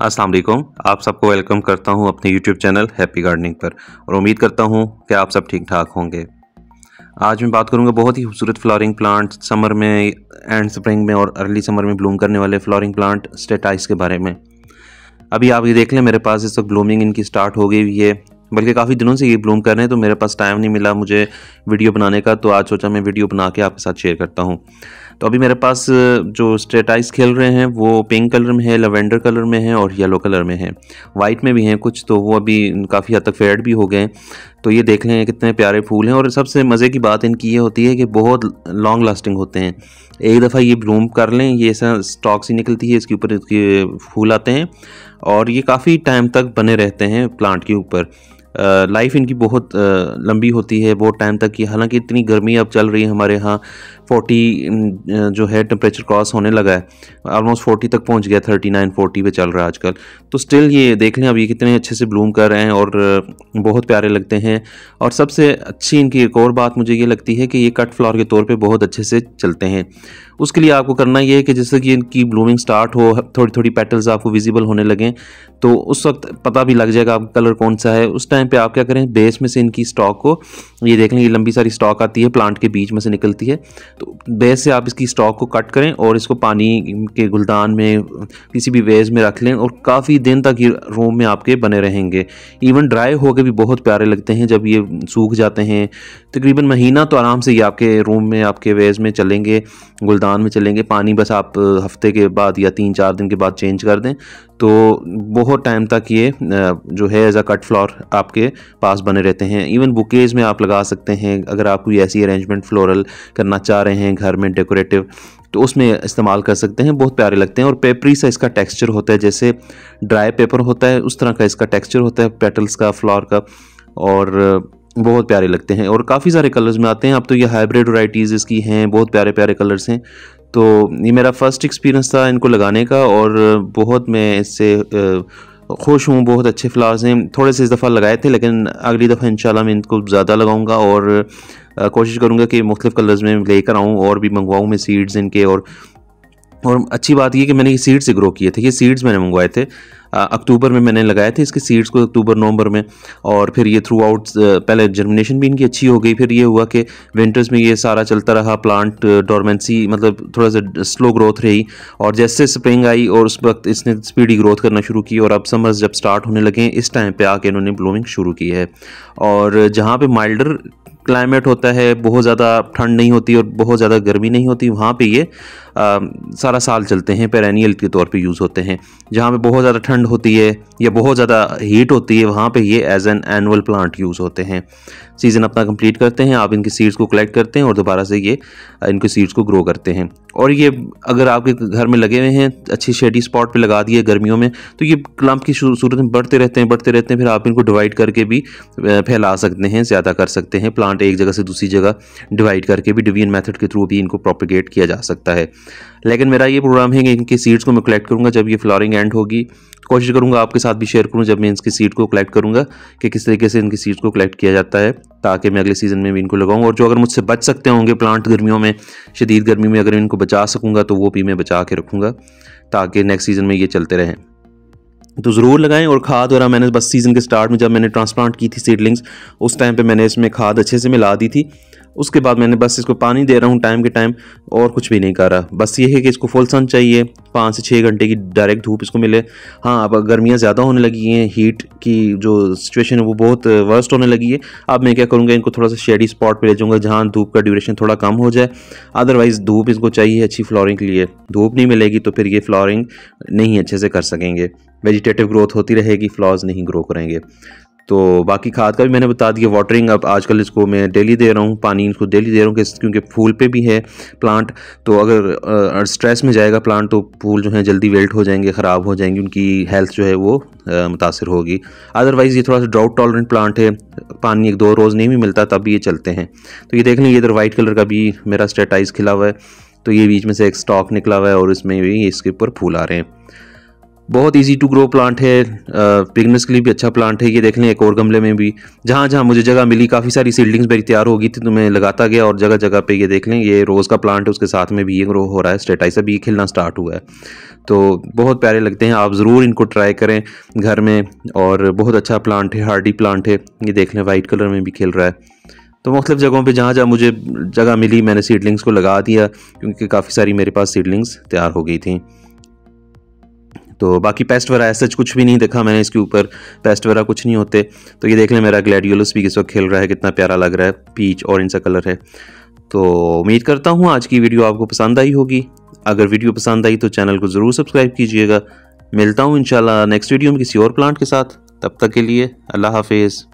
असलम आप सबको वेलकम करता हूँ अपने यूट्यूब चैनल हैप्पी गार्डनिंग पर और उम्मीद करता हूँ कि आप सब ठीक ठाक होंगे आज मैं बात करूँगा बहुत ही खूबसूरत फ्लॉरिंग प्लांट समर में एंड स्प्रिंग में और अर्ली समर में ब्लूम करने वाले फ्लॉरिंग प्लांट स्टेटाइस के बारे में अभी आप ये देख लें मेरे पास इस वक्त ब्लूमिंग इनकी स्टार्ट हो गई हुई है बल्कि काफ़ी दिनों से ये ब्लूम कर रहे हैं तो मेरे पास टाइम नहीं मिला मुझे वीडियो बनाने का तो आज सोचा मैं वीडियो बना के आपके साथ शेयर करता हूँ तो अभी मेरे पास जो स्ट्रेट आइस खेल रहे हैं वो पिंक कलर में है लेवेंडर कलर में है और येलो कलर में है वाइट में भी हैं कुछ तो वो अभी काफ़ी हद तक फेड भी हो गए तो ये देख लें कितने प्यारे फूल हैं और सबसे मज़े की बात इनकी ये होती है कि बहुत लॉन्ग लास्टिंग होते हैं एक दफ़ा ये ब्लूम कर लें ये ऐसा स्टॉक सी निकलती है इसके ऊपर इसके फूल आते हैं और ये काफ़ी टाइम तक बने रहते हैं प्लांट के ऊपर लाइफ इनकी बहुत लंबी होती है बहुत टाइम तक की हालांकि इतनी गर्मी अब चल रही है हमारे यहाँ 40 जो है टेम्परेचर क्रॉस होने लगा है ऑलमोस्ट 40 तक पहुँच गया 39 40 पे चल रहा है आजकल तो स्टिल ये देख लें अब ये कितने अच्छे से ब्लूम कर रहे हैं और बहुत प्यारे लगते हैं और सबसे अच्छी इनकी एक और बात मुझे ये लगती है कि ये कट फ्लावर के तौर पर बहुत अच्छे से चलते हैं उसके लिए आपको करना ये है कि जैसे कि इनकी ब्लूमिंग स्टार्ट हो थोड़ी थोड़ी पेटल्स आपको विजिबल होने लगें तो उस वक्त पता भी लग जाएगा आपका कलर कौन सा है उस टाइम टाइम पे आप क्या करें बेस में से इनकी स्टॉक को ये देख लें ये लंबी सारी स्टॉक आती है प्लांट के बीच में से निकलती है तो बेस से आप इसकी स्टॉक को कट करें और इसको पानी के गुलदान में किसी भी वेज में रख लें और काफ़ी दिन तक ये रूम में आपके बने रहेंगे इवन ड्राई होकर भी बहुत प्यारे लगते हैं जब ये सूख जाते हैं तकरीबन महीना तो आराम से ये आपके रूम में आपके वेज में चलेंगे गुलदान में चलेंगे पानी बस आप हफ्ते के बाद या तीन चार दिन के बाद चेंज कर दें तो बहुत टाइम तक ये जो है एज अ कट फ्लावर आपके पास बने रहते हैं इवन बुकेज़ में आप लगा सकते हैं अगर आप कोई ऐसी अरेंजमेंट फ्लोरल करना चाह रहे हैं घर में डेकोरेटिव तो उसमें इस्तेमाल कर सकते हैं बहुत प्यारे लगते हैं और पेपरी सा इसका टेक्सचर होता है जैसे ड्राई पेपर होता है उस तरह का इसका टेक्सचर होता है पेटल्स का फ्लावर का और बहुत प्यारे लगते हैं और काफ़ी सारे कलर्स में आते हैं अब तो ये हाइब्रिड वराइटीज़ इसकी हैं बहुत प्यारे प्यारे कलर्स हैं तो ये मेरा फर्स्ट एक्सपीरियंस था इनको लगाने का और बहुत मैं इससे खुश हूँ बहुत अच्छे फ्लावर्स हैं थोड़े से इस दफ़ा लगाए थे लेकिन अगली दफ़ा इंशाल्लाह मैं इनको ज़्यादा लगाऊंगा और कोशिश करूँगा कि मुख्तफ कलर्स में लेकर आऊँ और भी मंगवाऊँ मैं सीड्स इनके और और अच्छी बात यह कि मैंने ये सीड्स से ग्रो किए थे ये सीड्स मैंने मंगवाए थे अक्टूबर में मैंने लगाए थे इसके सीड्स को अक्टूबर नवंबर में और फिर ये थ्रू आउट पहले जर्मिनेशन भी इनकी अच्छी हो गई फिर ये हुआ कि विंटर्स में ये सारा चलता रहा प्लांट डॉर्मेंसी मतलब थोड़ा सा स्लो ग्रोथ रही और जैसे स्प्रिंग आई और उस वक्त इसने स्पीडी ग्रोथ करना शुरू की और अब समर्स जब स्टार्ट होने लगे इस टाइम पर आके इन्होंने ब्लूमिंग शुरू की है और जहाँ पर माइल्डर क्लाइमेट होता है बहुत ज़्यादा ठंड नहीं होती और बहुत ज़्यादा गर्मी नहीं होती वहाँ पे ये आ, सारा साल चलते हैं पेरानियल के तौर पे यूज़ होते हैं जहाँ पे बहुत ज़्यादा ठंड होती है या बहुत ज़्यादा हीट होती है वहाँ पे ये as an annual plant use होते हैं सीज़न अपना कंप्लीट करते हैं आप इनके सीड्स को कलेक्ट करते हैं और दोबारा से ये इनके सीड्स को ग्रो करते हैं और ये अगर आपके घर में लगे हुए हैं अच्छी शेडी स्पॉट पर लगा दिए गर्मियों में तो ये क्लम्प की सूरत में बढ़ते रहते हैं बढ़ते रहते हैं फिर आप इनको डिवाइड करके भी फैला सकते हैं ज़्यादा कर सकते हैं प्लांट प्लांट एक जगह से दूसरी जगह डिवाइड करके भी डिवीजन मेथड के थ्रू भी इनको प्रोपिगेट किया जा सकता है लेकिन मेरा ये प्रोग्राम है कि इनके सीड्स को मैं कलेक्ट करूँगा जब ये फ्लॉरिंग एंड होगी कोशिश करूँगा आपके साथ भी शेयर करूँ जब मैं इनकी सीड को कलेक्ट करूँगा कि किस तरीके से इनकी सीड्स को कलेक्ट किया जाता है ताकि मैं अगले सीज़न में भी इनको लगाऊँ और जो अगर मुझसे बच सकते होंगे प्लांट गर्मियों में शदीद गर्मी में अगर इनको बचा सकूँगा तो वो भी मैं बचा के रखूँगा ताकि नेक्स्ट सीज़न में ये चलते रहें तो ज़रूर लगाएं और खाद वगैरह मैंने बस सीज़न के स्टार्ट में जब मैंने ट्रांसप्लांट की थी सीडलिंग्स उस टाइम पे मैंने इसमें खाद अच्छे से मिला दी थी उसके बाद मैंने बस इसको पानी दे रहा हूँ टाइम के टाइम और कुछ भी नहीं कर रहा बस ये है कि इसको फुल सन चाहिए पाँच से छः घंटे की डायरेक्ट धूप इसको मिले हाँ अब गर्मियाँ ज़्यादा होने लगी हैं हीट की जो सिचुएशन है वो बहुत वर्स्ट होने लगी है अब मैं क्या करूँगा इनको थोड़ा सा शेडी स्पॉट पर ले जाऊँगा जहाँ धूप का ड्यूरेशन थोड़ा कम हो जाए अदरवाइज़ धूप इसको चाहिए अच्छी फ्लोरिंग के लिए धूप नहीं मिलेगी तो फिर ये फ्लोरिंग नहीं अच्छे से कर सकेंगे वेजिटेटिव ग्रोथ होती रहेगी फ्लावर्स नहीं ग्रो करेंगे तो बाकी खाद का भी मैंने बता दिया वाटरिंग अब आजकल इसको मैं डेली दे रहा हूँ पानी इसको डेली दे रहा हूँ क्योंकि फूल पे भी है प्लांट तो अगर स्ट्रेस में जाएगा प्लांट तो फूल जो है जल्दी वेल्ट हो जाएंगे ख़राब हो जाएंगे उनकी हेल्थ जो है वो मुतासर होगी अदरवाइज़ ये थोड़ा सा ड्राउट टॉलरेंट प्लांट है पानी एक दो रोज़ नहीं भी मिलता तब भी ये चलते हैं तो ये देख लें इधर वाइट कलर का भी मेरा स्टेटाइज खिला हुआ है तो ये बीच में से एक स्टॉक निकला हुआ है और इसमें भी इसके ऊपर फूल आ रहे हैं बहुत इजी टू ग्रो प्लांट है पिगनस के लिए भी अच्छा प्लांट है ये देख लें एक और गमले में भी जहाँ जहाँ मुझे जगह मिली काफ़ी सारी सीडलिंग्स मेरी तैयार हो गई थी तो मैं लगाता गया और जगह जगह पे ये देख लें ये रोज़ का प्लांट है उसके साथ में भी ये ग्रो हो रहा है स्टेटाइसा भी खिलना स्टार्ट हुआ है तो बहुत प्यारे लगते हैं आप ज़रूर इनको ट्राई करें घर में और बहुत अच्छा प्लांट है हार्डी प्लांट है ये देख लें वाइट कलर में भी खिल रहा है तो मुख्तु मतलब जगहों पर जहाँ जहाँ मुझे जगह मिली मैंने सीडलिंग्स को लगा दिया क्योंकि काफ़ी सारी मेरे पास सीडलिंग्स तैयार हो गई थी तो बाकी पेस्ट वगैरह सच कुछ भी नहीं देखा मैंने इसके ऊपर पेस्ट वगैरह कुछ नहीं होते तो ये देख लें मेरा ग्लैडियोलस भी किस वक्त खेल रहा है कितना प्यारा लग रहा है पीच इन सा कलर है तो उम्मीद करता हूँ आज की वीडियो आपको पसंद आई होगी अगर वीडियो पसंद आई तो चैनल को ज़रूर सब्सक्राइब कीजिएगा मिलता हूँ इंशाल्लाह नेक्स्ट वीडियो में किसी और प्लांट के साथ तब तक के लिए अल्लाह हाफिज़